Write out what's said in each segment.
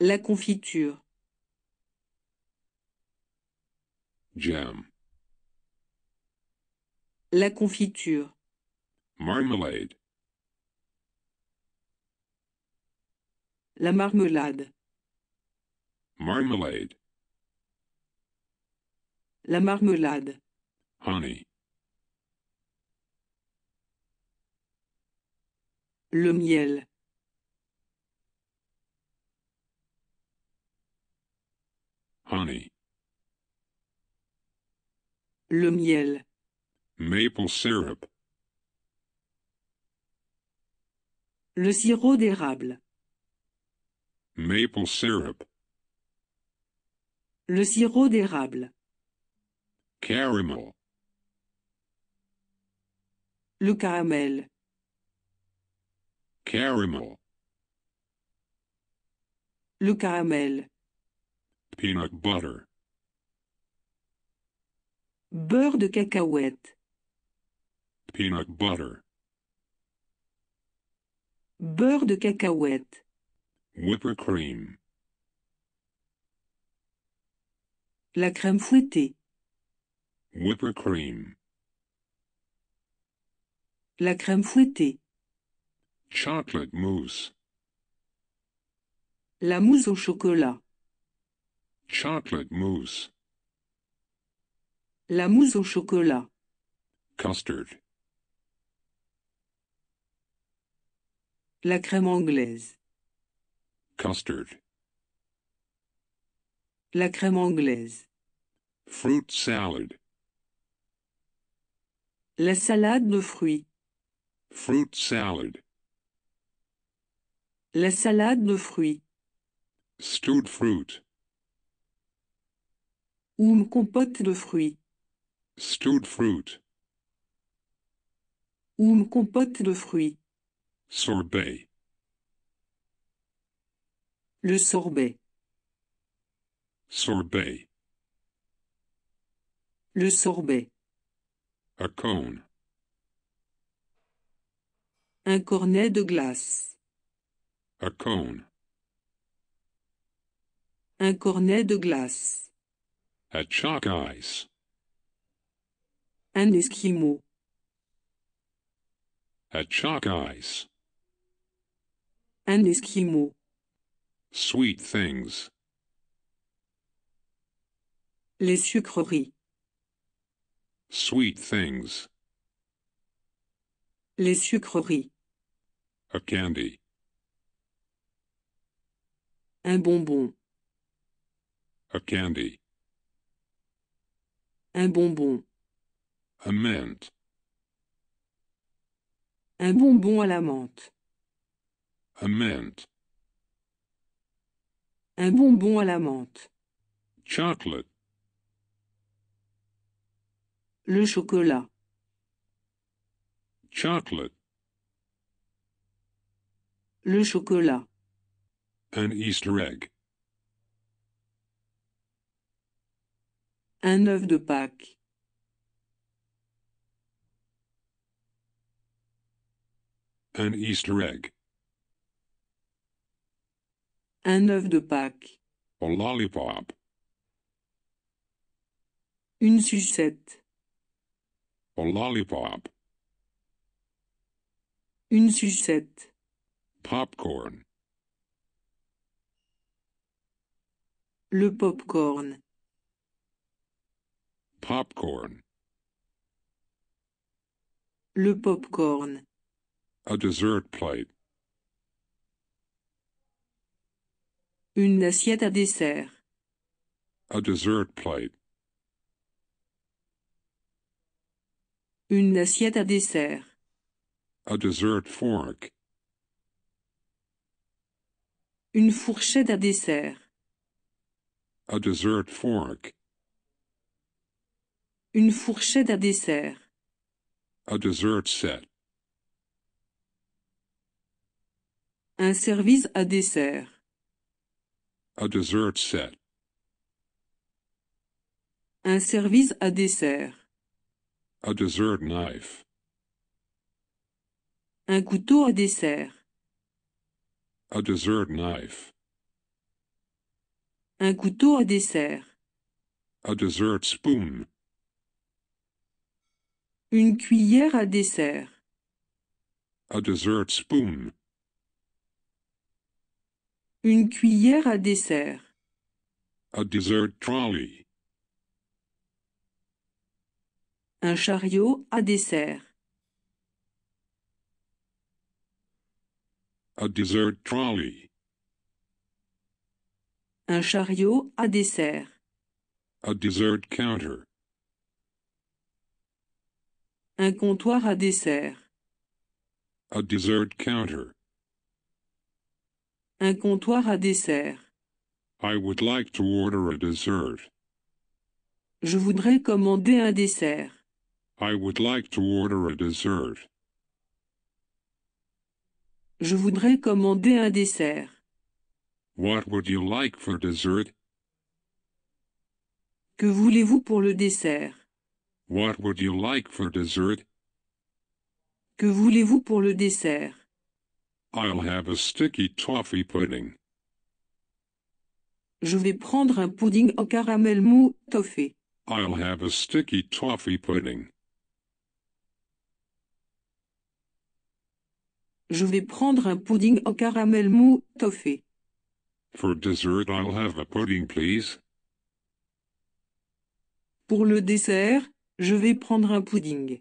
La confiture. Jam. La confiture. Marmalade. La marmelade. Marmalade. La marmelade. Honey. Le miel. Le miel. Maple syrup. Le sirop d'érable. Maple syrup. Le sirop d'érable. Caramel. Le caramel. Caramel. Le caramel. Peanut butter. Beurre de cacahuète. Peanut butter. Beurre de cacahuète. Whipper cream. La crème fouettée. Whipper cream. La crème fouettée. Chocolate mousse. La mousse au chocolat. Chocolate mousse. La mousse au chocolat. Custard. La crème anglaise. Custard. La crème anglaise. Fruit salad. La salade de fruits. Fruit salad. La salade de fruits. Stewed fruit. Une compote de fruits. Stewed fruit. Une compote de fruits. Sorbet. Le sorbet. Sorbet. Le sorbet. A cone. Un cornet de glace. A cone. Un cornet de glace. A chalk ice. Un Eskimo. A chalk ice. Un Eskimo. Sweet things. Les sucreries. Sweet things. Les sucreries. A candy. Un bonbon. A candy. Un bonbon. A Un bonbon à la menthe. A Un bonbon à la menthe. Chocolate. Le chocolat. Chocolate. Le chocolat. An Easter egg. un œuf de Pâques. An Easter egg. Un œuf de Pâques. A lollipop. Une sucette. A lollipop. Une sucette. Popcorn. Le popcorn. Popcorn. Le popcorn. A dessert plate. Une assiette à dessert. A dessert plate. Une assiette à dessert. A dessert fork. Une fourchette à dessert. A dessert fork. Une fourchette à dessert. A dessert set. Un service à dessert. A dessert set. Un service à dessert. A dessert knife. Un couteau à dessert. A dessert knife. Un couteau à dessert. A dessert spoon. Une cuillère à dessert. A dessert spoon. Une cuillère à dessert. A dessert trolley. Un chariot à dessert. A dessert trolley. Un chariot à dessert. A dessert counter. Un comptoir à dessert. A dessert counter. Un comptoir à dessert. I would like to order a dessert. Je voudrais commander un dessert. I would like to order a dessert. Je voudrais commander un dessert. What would you like for dessert? Que voulez-vous pour le dessert? What would you like for dessert? Que voulez-vous pour le dessert? I'll have a sticky toffee pudding. Je vais prendre un pudding au caramel mou toffee. I'll have a sticky toffee pudding. Je vais prendre un pudding au caramel mou toffee. For dessert, I'll have a pudding, please. Pour le dessert, je vais prendre un pudding.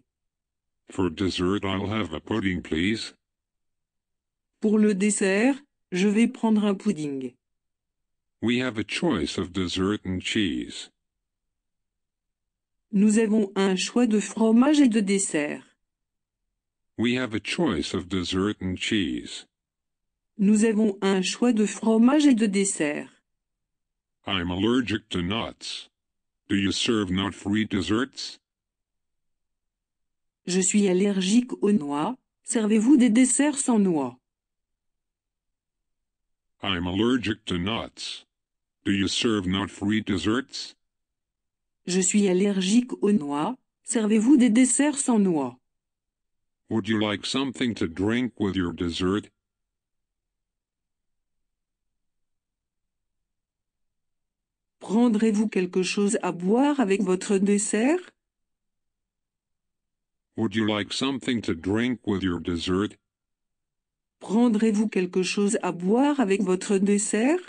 For dessert, I'll have a pudding, please. Pour le dessert, je vais prendre un pudding. We have a choice of dessert and cheese. Nous avons un choix de fromage et de dessert. We have a choice of dessert and cheese. Nous avons un choix de fromage et de dessert. I'm allergic to nuts. Do you serve nut-free desserts? Je suis allergique aux noix. Servez-vous des desserts sans noix? I'm allergic to nuts. Do you serve nut-free desserts? Je suis allergique aux noix. Servez-vous des desserts sans noix? Would you like something to drink with your dessert? Prendrez-vous quelque chose à boire avec votre dessert? Would Prendrez-vous quelque chose à boire avec votre dessert?